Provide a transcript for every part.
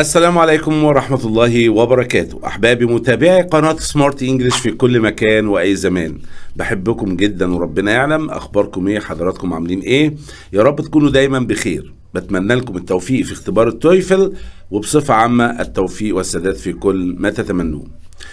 السلام عليكم ورحمة الله وبركاته أحبابي متابعي قناة سمارت إنجلش في كل مكان وأي زمان بحبكم جدا وربنا يعلم أخباركم إيه حضراتكم عاملين إيه يا رب تكونوا دايما بخير بتمنى لكم التوفيق في اختبار التويفل وبصفة عامة التوفيق والسداد في كل ما تتمنوه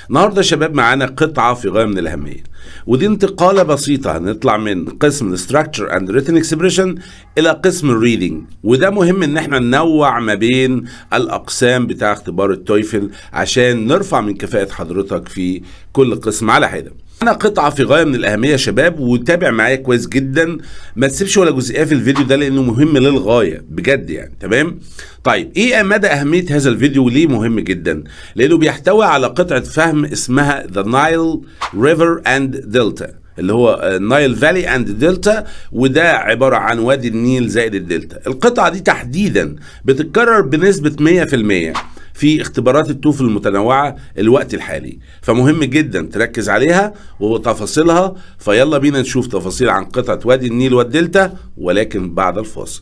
النهارده شباب معانا قطعه في غايه من الاهميه ودي انتقاله بسيطه هنطلع من قسم الستراكشر اند ريتن اكسبريشن الى قسم الريدنج وده مهم ان احنا ننوع ما بين الاقسام بتاع اختبار التويفل عشان نرفع من كفاءه حضرتك في كل قسم على حده انا قطعه في غايه من الاهميه يا شباب وتابع معايا كويس جدا ما تسيبش ولا جزئيه في الفيديو ده لانه مهم للغايه بجد يعني تمام طيب ايه مدى اهميه هذا الفيديو وليه مهم جدا لانه بيحتوي على قطعه فهم اسمها ذا نايل ريفر اند دلتا اللي هو نايل فالي اند دلتا وده عباره عن وادي النيل زائد الدلتا القطعه دي تحديدا بتتكرر بنسبه 100% في اختبارات التوف المتنوعة الوقت الحالي فمهم جدا تركز عليها وتفاصيلها فيلا بينا نشوف تفاصيل عن قطعة وادي النيل والدلتا ولكن بعد الفاصل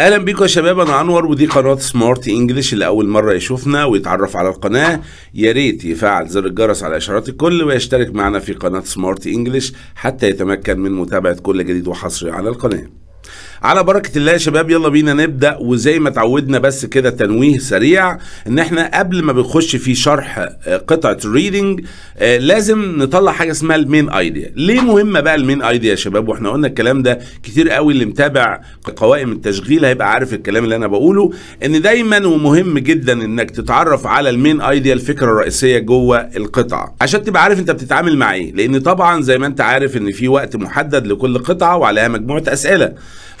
اهلا بيكم يا شباب انا انور ودي قناه سمارت انجلش اللي اول مره يشوفنا ويتعرف على القناه يا ريت يفعل زر الجرس على اشارات الكل ويشترك معنا في قناه سمارت انجلش حتى يتمكن من متابعه كل جديد وحصري على القناه على بركه الله يا شباب يلا بينا نبدا وزي ما اتعودنا بس كده تنويه سريع ان احنا قبل ما بنخش في شرح آه، قطعه الريدنج آه، لازم نطلع حاجه اسمها المين ايديا ليه مهمه بقى المين ايديا يا شباب واحنا قلنا الكلام ده كتير قوي اللي متابع قوائم التشغيل هيبقى عارف الكلام اللي انا بقوله ان دايما ومهم جدا انك تتعرف على المين ايديا الفكره الرئيسيه جوه القطعه عشان تبقى عارف انت بتتعامل مع ايه لان طبعا زي ما انت عارف ان في وقت محدد لكل قطعه وعليها مجموعه اسئله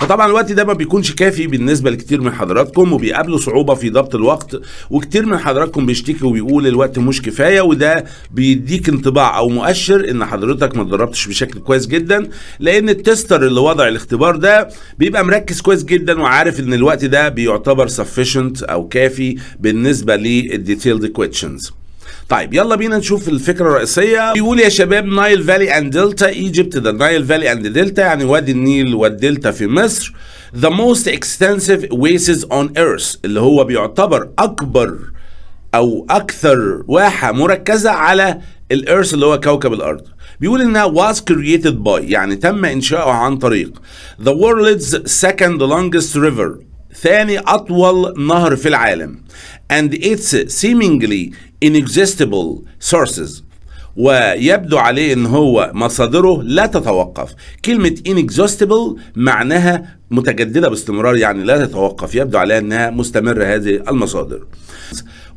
فطبعا الوقت ده ما بيكونش كافي بالنسبه لكتير من حضراتكم وبيقابلوا صعوبه في ضبط الوقت وكتير من حضراتكم بيشتكي وبيقول الوقت مش كفايه وده بيديك انطباع او مؤشر ان حضرتك ما اتدربتش بشكل كويس جدا لان التستر اللي وضع الاختبار ده بيبقى مركز كويس جدا وعارف ان الوقت ده بيعتبر sufficient او كافي بالنسبه للديتيلد questions طيب يلا بينا نشوف الفكره الرئيسيه بيقول يا شباب نايل فالي اند دلتا ايجيبت ذا نايل فالي اند دلتا يعني وادي النيل والدلتا في مصر the most extensive ويسز on earth اللي هو بيعتبر اكبر او اكثر واحه مركزه على الارث اللي هو كوكب الارض بيقول انها was created by يعني تم انشاؤه عن طريق the world's second longest river ثاني اطول نهر في العالم and its seemingly inexhaustible sources ويبدو عليه ان هو مصادره لا تتوقف كلمة inexhaustible معناها متجددة باستمرار يعني لا تتوقف يبدو عليها انها مستمرة هذه المصادر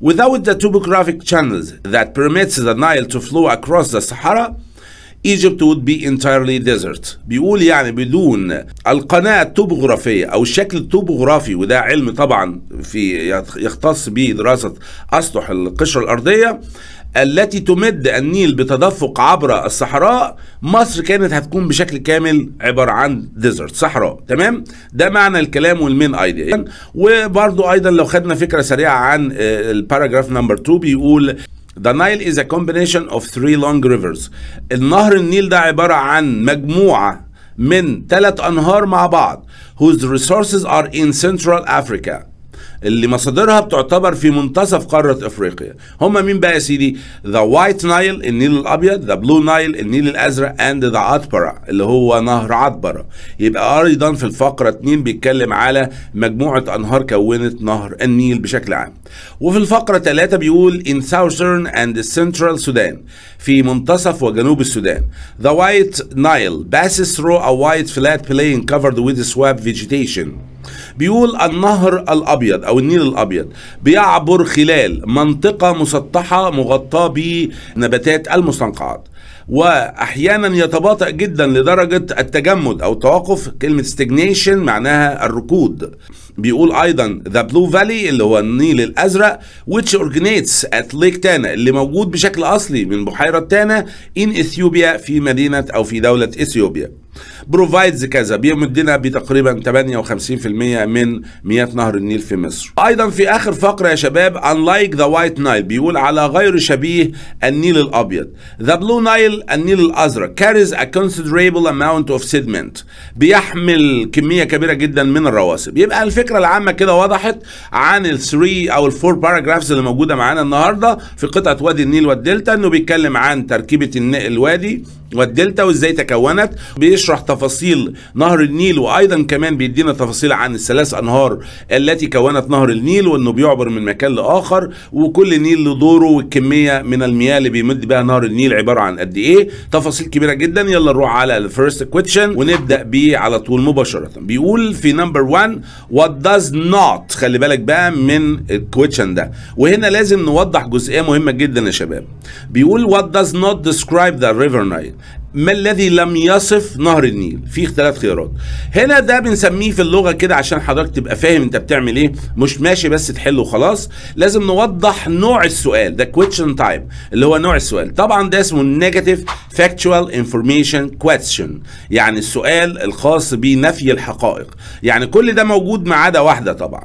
Without the topographic channels that permits the Nile to flow across the Sahara Egypt would be entirely desert بيقول يعني بدون القناة التوبوغرافية أو الشكل التوبوغرافي وده علم طبعا في يختص به دراسة أسطح القشرة الأرضية التي تمد النيل بتدفق عبر الصحراء مصر كانت هتكون بشكل كامل عبارة عن ديزرت صحراء تمام ده معنى الكلام والمين ايديا وبرضو ايضا لو خدنا فكرة سريعة عن الباراجراف نمبر 2 بيقول The Nile is a combination of three long rivers. النهر النيل ده عبارة عن مجموعة من ثلاث أنهار مع بعض whose resources are in Central Africa. اللي مصادرها بتعتبر في منتصف قارة أفريقيا هم مين بقى يا سيدي ذا وايت نايل النيل الأبيض ذا بلو نايل النيل الأزرق أند ذا عطبرة اللي هو نهر عطبرة يبقى أيضا في الفقرة 2 بيتكلم على مجموعة أنهار كونت نهر النيل بشكل عام وفي الفقرة 3 بيقول in southern and central Sudan في منتصف وجنوب السودان ذا وايت نايل passes through a وايت flat plain covered with سواب vegetation بيقول النهر الابيض او النيل الابيض بيعبر خلال منطقه مسطحه مغطاه بنباتات المستنقعات واحيانا يتباطأ جدا لدرجه التجمد او التوقف كلمه ستجنيشن معناها الركود بيقول ايضا ذا بلو فالي اللي هو النيل الازرق which originates at lake تانا اللي موجود بشكل اصلي من بحيره تانا ان اثيوبيا في مدينه او في دوله اثيوبيا بروفايدز كذا بيمدنا بتقريبا 58% من مياه نهر النيل في مصر ايضا في اخر فقره يا شباب لايك ذا وايت نايل بيقول على غير شبيه النيل الابيض ذا بلو نايل النيل الازرق carries a considerable amount of sediment بيحمل كميه كبيره جدا من الرواسب يبقى الفكره الفكره العامه كده وضحت عن ال3 او ال4 باراجرافز اللي موجوده معانا النهارده في قطعه وادي النيل والدلتا انه بيتكلم عن تركيبه الوادي والدلتا وازاي تكونت بيشرح تفاصيل نهر النيل وايضا كمان بيدينا تفاصيل عن الثلاث انهار التي كونت نهر النيل وانه بيعبر من مكان لاخر وكل نيل له دوره والكميه من المياه اللي بيمد بها نهر النيل عباره عن قد ايه تفاصيل كبيره جدا يلا نروح على الفيرست كويتشن ونبدا بيه على طول مباشره بيقول في نمبر 1 وات does not خلي بالك بقى من الكويتشن ده وهنا لازم نوضح جزئيه مهمه جدا يا شباب بيقول what does not describe the river Nile ما الذي لم يصف نهر النيل في ثلاث خيارات هنا ده بنسميه في اللغه كده عشان حضرتك تبقى فاهم انت بتعمل ايه مش ماشي بس تحله وخلاص لازم نوضح نوع السؤال ده كويشن تايب اللي هو نوع السؤال طبعا ده اسمه نيجاتيف فاكتوال انفورميشن كويشن يعني السؤال الخاص بنفي الحقائق يعني كل ده موجود ما عدا واحده طبعا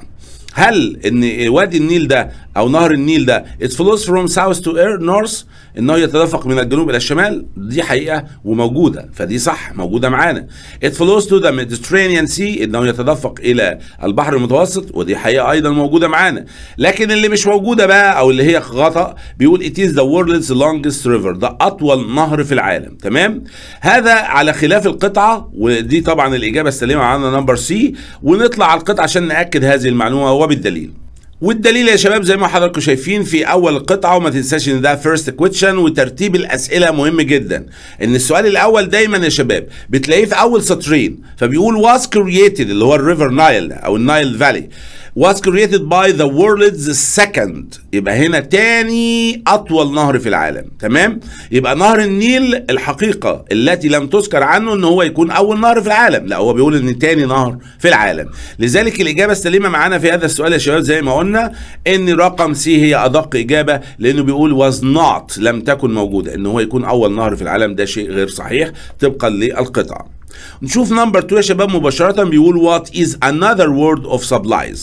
هل ان وادي النيل ده او نهر النيل ده it flows from south to air north انه يتدفق من الجنوب الى الشمال دي حقيقه وموجوده فدي صح موجوده معانا it flows to the Mediterranean Sea انه يتدفق الى البحر المتوسط ودي حقيقه ايضا موجوده معانا لكن اللي مش موجوده بقى او اللي هي غطا بيقول it is the world's longest river ده اطول نهر في العالم تمام هذا على خلاف القطعه ودي طبعا الاجابه السليمه عنا نمبر سي ونطلع على القطعه عشان ناكد هذه المعلومه وبالدليل والدليل يا شباب زي ما حضراتكم شايفين في اول قطعه وما تنساش ان ده فيرست كويتشن وترتيب الاسئله مهم جدا ان السؤال الاول دايما يا شباب بتلاقيه في اول سطرين فبيقول واز كرييتد اللي هو الريفر نايل او النايل فالي was created by the world's second يبقى هنا تاني اطول نهر في العالم تمام يبقى نهر النيل الحقيقه التي لم تذكر عنه ان هو يكون اول نهر في العالم لا هو بيقول ان تاني نهر في العالم لذلك الاجابه السليمه معانا في هذا السؤال يا شباب زي ما قلنا ان رقم سي هي ادق اجابه لانه بيقول was not لم تكن موجوده ان هو يكون اول نهر في العالم ده شيء غير صحيح طبقا للقطعه نشوف نمبر 2 يا شباب مباشرة بيقول وات از another word of supplies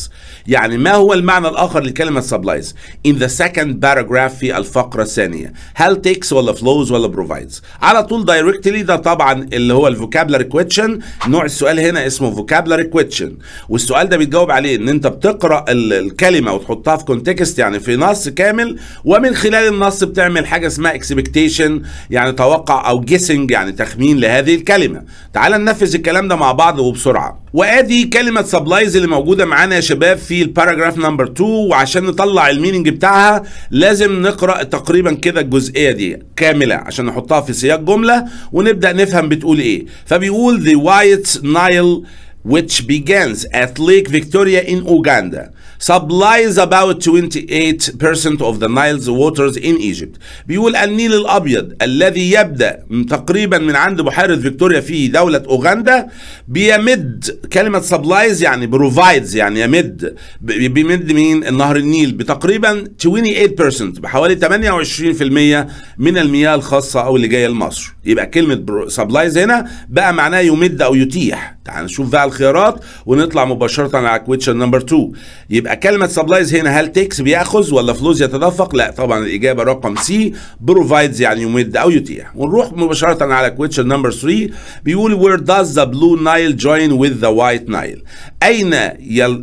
يعني ما هو المعنى الآخر لكلمة supplies in the second paragraph في الفقرة الثانية هل takes ولا flows ولا provides على طول directly ده طبعا اللي هو الفوكابلري كويتشن نوع السؤال هنا اسمه فوكابلري كويتشن والسؤال ده بيتجاوب عليه ان انت بتقرأ الكلمة وتحطها في كونتكست يعني في نص كامل ومن خلال النص بتعمل حاجة اسمها expectation يعني توقع او guessing يعني تخمين لهذه الكلمة تعال ننفذ الكلام ده مع بعض وبسرعه وادي كلمه سبلايز اللي موجوده معانا يا شباب في الباراجراف نمبر 2 وعشان نطلع الميننج بتاعها لازم نقرا تقريبا كده الجزئيه دي كامله عشان نحطها في سياق جمله ونبدا نفهم بتقول ايه فبيقول the white nile which begins at Lake Victoria in Uganda supplies about 28% of the Nile's waters in Egypt بيقول النيل الأبيض الذي يبدأ تقريبا من عند بحيرة فيكتوريا في دولة أوغندا بيمد كلمة supplies يعني provides يعني يمد بيمد مين النهر النيل بتقريبا 28% بحوالي 28% من المياه الخاصة أو اللي جاية لمصر يبقى كلمة supplies هنا بقى معناه يمد أو يتيح تعال نشوف بقى الخيارات ونطلع مباشرة على question number 2 يبقى يبقى كلمه سبلايز هنا هل تكس بياخذ ولا فلوس يتدفق لا طبعا الاجابه رقم سي بروفايدز يعني يمد او يتيح ونروح مباشره على كويتشن نمبر 3 بيقول وير داز ذا بلو نايل جوين وذ ذا وايت نايل اين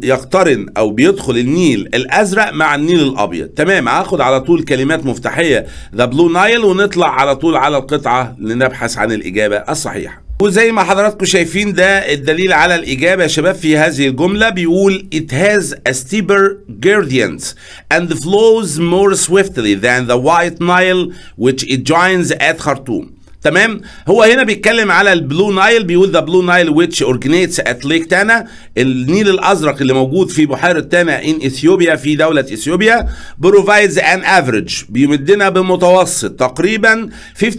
يقترن او بيدخل النيل الازرق مع النيل الابيض تمام هاخد على طول كلمات مفتاحيه ذا بلو نايل ونطلع على طول على القطعه لنبحث عن الاجابه الصحيحه وزي ما حضراتكم شايفين ده الدليل على الإجابة يا شباب في هذه الجملة بيقول It has a steeper gradient and flows more swiftly than the White Nile which it joins at Khartoum تمام هو هنا بيتكلم على البلو نايل بيقول ذا بلو نايل ويتش اورجنيتس ات ليك تانا النيل الازرق اللي موجود في بحيره تانا ان اثيوبيا في دوله اثيوبيا بروفايدز ان افريج بيمدنا بمتوسط تقريبا 58% 58%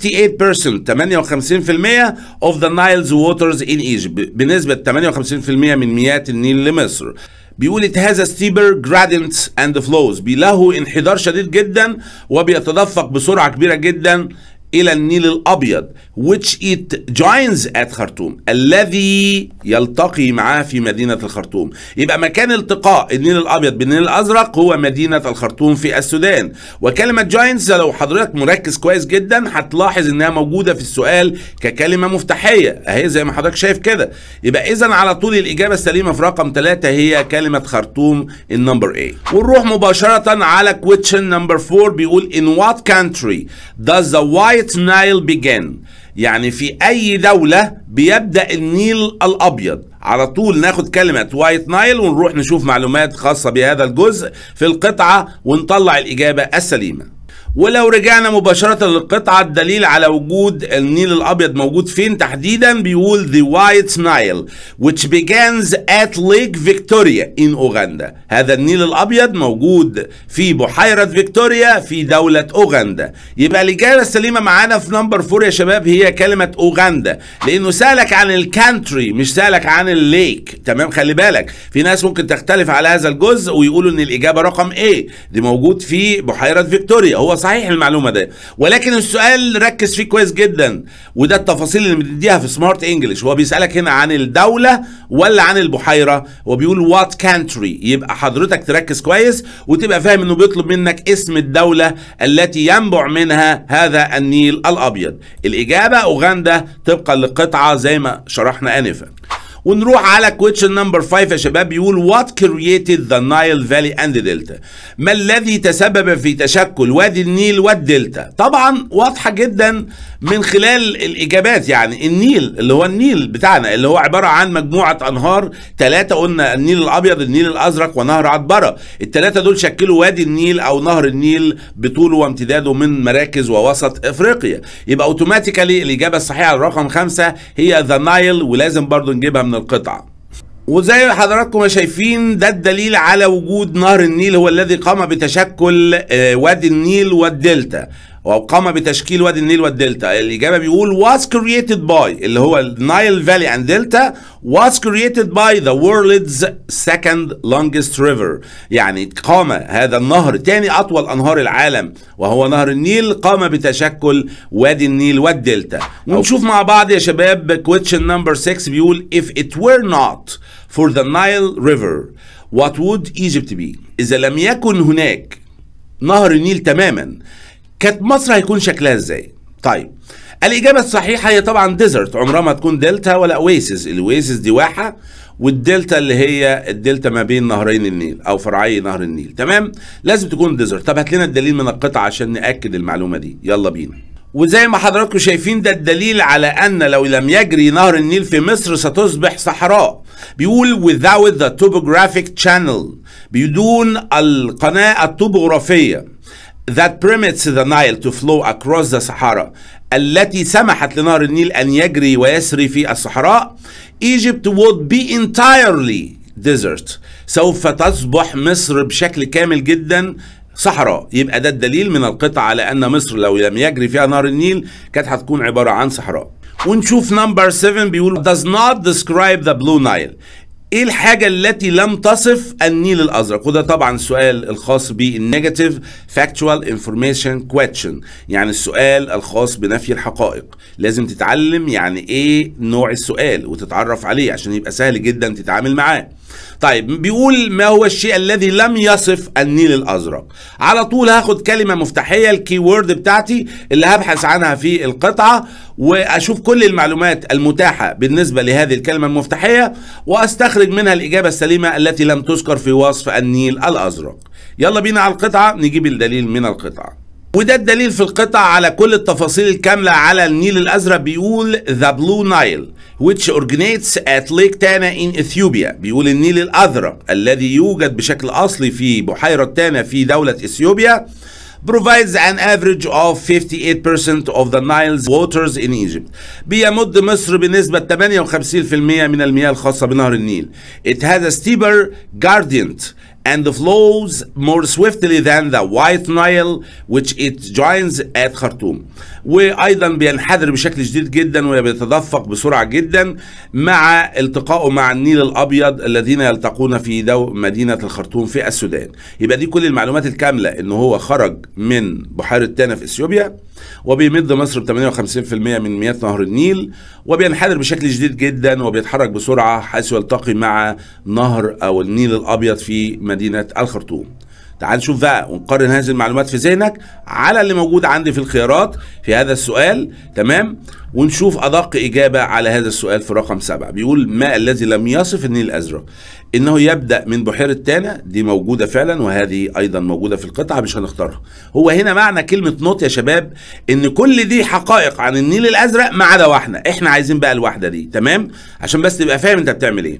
اوف ذا نايلز ووترز ان ايجيبت بنسبه 58% من مياه النيل لمصر بيقول it has a steeper gradient and flows بي له انحدار شديد جدا وبيتدفق بسرعة كبيرة جدا إلى النيل الأبيض which it joins at خرطوم الذي يلتقي معاه في مدينة الخرطوم يبقى مكان التقاء النيل الأبيض بالنيل الأزرق هو مدينة الخرطوم في السودان وكلمة joins لو حضرتك مركز كويس جدا هتلاحظ إنها موجودة في السؤال ككلمة مفتاحية أهي زي ما حضرتك شايف كده يبقى إذا على طول الإجابة السليمة في رقم 3 هي كلمة خرطوم النمبر A ونروح مباشرة على question number 4 بيقول in what country does the white Red Nile began يعني في اي دولة بيبدأ النيل الابيض على طول ناخد كلمة وايت نايل ونروح نشوف معلومات خاصة بهذا الجزء في القطعة ونطلع الاجابة السليمة ولو رجعنا مباشرة للقطعة الدليل على وجود النيل الأبيض موجود فين تحديدا بيقول The White Nile which begins at Lake Victoria in أوغندا هذا النيل الأبيض موجود في بحيرة فيكتوريا في دولة أوغندا يبقى الإجابة السليمة معانا في نمبر فور يا شباب هي كلمة أوغندا لأنه سألك عن الكانتري مش سألك عن الليك تمام خلي بالك في ناس ممكن تختلف على هذا الجزء ويقولوا إن الإجابة رقم A دي موجود في بحيرة فيكتوريا هو صحيح المعلومه ده ولكن السؤال ركز فيه كويس جدا وده التفاصيل اللي بنديها في سمارت انجلش هو بيسالك هنا عن الدوله ولا عن البحيره وبيقول وات كانتري يبقى حضرتك تركز كويس وتبقى فاهم انه بيطلب منك اسم الدوله التي ينبع منها هذا النيل الابيض الاجابه اوغندا طبقا للقطعه زي ما شرحنا انفا ونروح على كويتشن نمبر 5 يا شباب بيقول وات كرييتد ذا نايل فالي اند دلتا ما الذي تسبب في تشكل وادي النيل والدلتا طبعا واضحه جدا من خلال الإجابات يعني النيل اللي هو النيل بتاعنا اللي هو عبارة عن مجموعة أنهار ثلاثة قلنا النيل الأبيض النيل الأزرق ونهر عدبره الثلاثة دول شكلوا وادي النيل أو نهر النيل بطوله وامتداده من مراكز ووسط إفريقيا يبقى أوتوماتيكالي الإجابة الصحيحة رقم خمسة هي ذا نايل ولازم برضو نجيبها من القطعة وزي حضراتكم ما شايفين ده الدليل على وجود نهر النيل هو الذي قام بتشكل آه، وادي النيل والدلتا أو قام بتشكيل وادي النيل والدلتا الإجابة بيقول was created by اللي هو النايل فالي and دلتا was created by the world's second longest river يعني قام هذا النهر ثاني أطول أنهار العالم وهو نهر النيل قام بتشكل وادي النيل والدلتا ونشوف مع بعض يا شباب question number 6 بيقول if it were not for the Nile river what would Egypt be إذا لم يكن هناك نهر النيل تماما كانت مصر هيكون شكلها ازاي طيب الاجابه الصحيحه هي طبعا ديزرت عمرها ما تكون دلتا ولا اويسز الاويسز دي واحه والدلتا اللي هي الدلتا ما بين نهرين النيل او فرعي نهر النيل تمام لازم تكون ديزرت طب هات لنا الدليل من القطعه عشان ناكد المعلومه دي يلا بينا وزي ما حضراتكم شايفين ده الدليل على ان لو لم يجري نهر النيل في مصر ستصبح صحراء بيقول without the topographic channel بدون القناه الطبوغرافيه that permits the Nile to flow across the Sahara التي سمحت لنهر النيل أن يجري ويسري في الصحراء Egypt would be entirely desert سوف تصبح مصر بشكل كامل جدا صحراء يبقى ده الدليل من القطع على أن مصر لو لم يجري فيها نهر النيل كانت هتكون عبارة عن صحراء ونشوف نمبر 7 بيقول does not describe the blue Nile ايه الحاجة التي لم تصف النيل الازرق وده طبعا السؤال الخاص بالنيجاتيف فاكتشوال انفورميشن كويتشن يعني السؤال الخاص بنفي الحقائق لازم تتعلم يعني ايه نوع السؤال وتتعرف عليه عشان يبقى سهل جدا تتعامل معاه طيب بيقول ما هو الشيء الذي لم يصف النيل الازرق على طول هاخد كلمه مفتاحيه الكي وورد بتاعتي اللي هبحث عنها في القطعه واشوف كل المعلومات المتاحه بالنسبه لهذه الكلمه المفتاحيه واستخرج منها الاجابه السليمه التي لم تذكر في وصف النيل الازرق يلا بينا على القطعه نجيب الدليل من القطعه وده الدليل في القطع على كل التفاصيل الكاملة على النيل الأزرق بيقول The Blue Nile which originates at Lake Tana in Ethiopia بيقول النيل الأزرق الذي يوجد بشكل أصلي في بحيرة تانا في دولة إثيوبيا provides an average of 58% of the Nile's waters in Egypt. بيمد مصر بنسبة 58% من المياه الخاصة بنهر النيل. It has a steeper gradient and flows more swiftly than the White Nile which it joins at Khartoum وأيضا بينحدر بشكل شديد جدا وبيتدفق بسرعة جدا مع التقائه مع النيل الأبيض الذين يلتقون في دو مدينة الخرطوم في السودان يبقى دي كل المعلومات الكاملة إن هو خرج من بحيرة تانا في إثيوبيا وبيمد مصر ب 58% من مياه نهر النيل وبينحدر بشكل شديد جدا وبيتحرك بسرعة حيث يلتقي مع نهر أو النيل الأبيض في مدينة مدينة الخرطوم تعال نشوف بقى ونقارن هذه المعلومات في ذهنك على اللي موجود عندي في الخيارات في هذا السؤال تمام ونشوف أدق إجابة على هذا السؤال في رقم سبعة بيقول ما الذي لم يصف النيل الأزرق إنه يبدأ من بحيرة تانا دي موجودة فعلا وهذه أيضا موجودة في القطعة مش هنختارها هو هنا معنى كلمة نوت يا شباب إن كل دي حقائق عن النيل الأزرق ما عدا واحدة إحنا عايزين بقى الواحدة دي تمام عشان بس تبقى فاهم أنت بتعمل إيه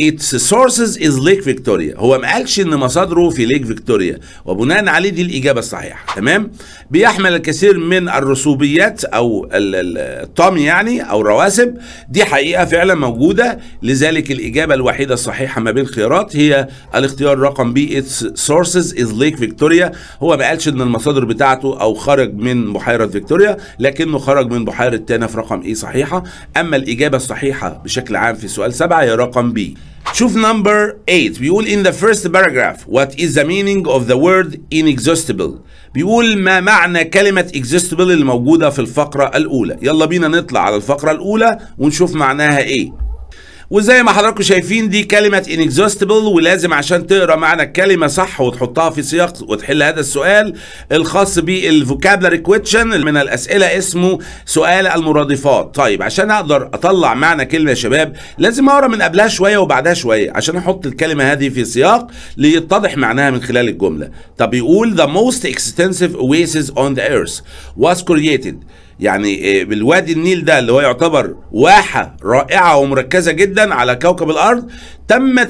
its sources is lake فيكتوريا هو ما قالش ان مصادره في ليك فيكتوريا وبناء عليه دي الاجابه الصحيحه تمام بيحمل الكثير من الرسوبيات او الطم يعني او الرواسب دي حقيقه فعلا موجوده لذلك الاجابه الوحيده الصحيحه ما بين الخيارات هي الاختيار رقم بي its sources is lake فيكتوريا هو ما قالش ان المصادر بتاعته او خرج من بحيره فيكتوريا لكنه خرج من بحيره تانا في رقم اي e صحيحه اما الاجابه الصحيحه بشكل عام في سؤال سبعه هي رقم بي شوف نمبر 8 بيقول in the first paragraph what is the meaning of the word inexhaustible بيقول ما معنى كلمة exhaustible اللي موجودة في الفقرة الأولى يلا بينا نطلع على الفقرة الأولى ونشوف معناها إيه وزي ما حضراتكم شايفين دي كلمة inexhaustible ولازم عشان تقرا معنى الكلمة صح وتحطها في سياق وتحل هذا السؤال الخاص بالفوكابلري كويتشن من الأسئلة اسمه سؤال المرادفات طيب عشان أقدر أطلع معنى كلمة يا شباب لازم أقرا من قبلها شوية وبعدها شوية عشان أحط الكلمة هذه في سياق ليتضح معناها من خلال الجملة طب يقول the most extensive oasis on the earth was created يعني آه، بالوادي النيل ده اللي هو يعتبر واحة رائعة ومركزة جدا على كوكب الأرض تم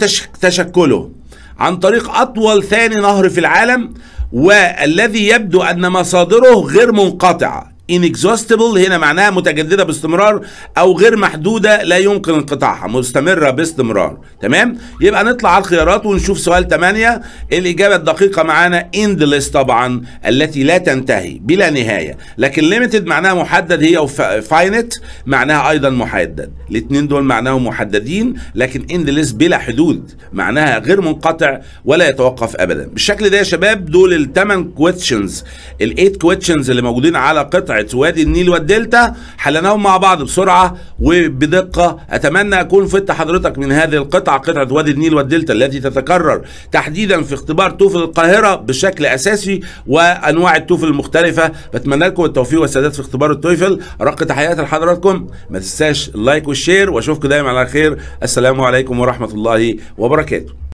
تشكله عن طريق أطول ثاني نهر في العالم والذي يبدو أن مصادره غير منقطعة inexhaustible هنا معناها متجدده باستمرار او غير محدوده لا يمكن انقطاعها مستمره باستمرار تمام يبقى نطلع على الخيارات ونشوف سؤال 8 الاجابه الدقيقه معانا endless طبعا التي لا تنتهي بلا نهايه لكن limited معناها محدد هي وفاينت معناها ايضا محدد الاثنين دول معناهم محددين لكن endless بلا حدود معناها غير منقطع ولا يتوقف ابدا بالشكل ده يا شباب دول الثمان questions الايت questions اللي موجودين على قطع موقعة وادي النيل والدلتا حلناهم مع بعض بسرعة وبدقة أتمنى أكون فدت حضرتك من هذه القطعة قطعة وادي النيل والدلتا التي تتكرر تحديدا في اختبار توفل القاهرة بشكل أساسي وأنواع التوفل المختلفة بتمنى لكم التوفيق والسداد في اختبار التوفل أرق تحياتي لحضراتكم ما تنساش اللايك والشير وأشوفكم دايما على خير السلام عليكم ورحمة الله وبركاته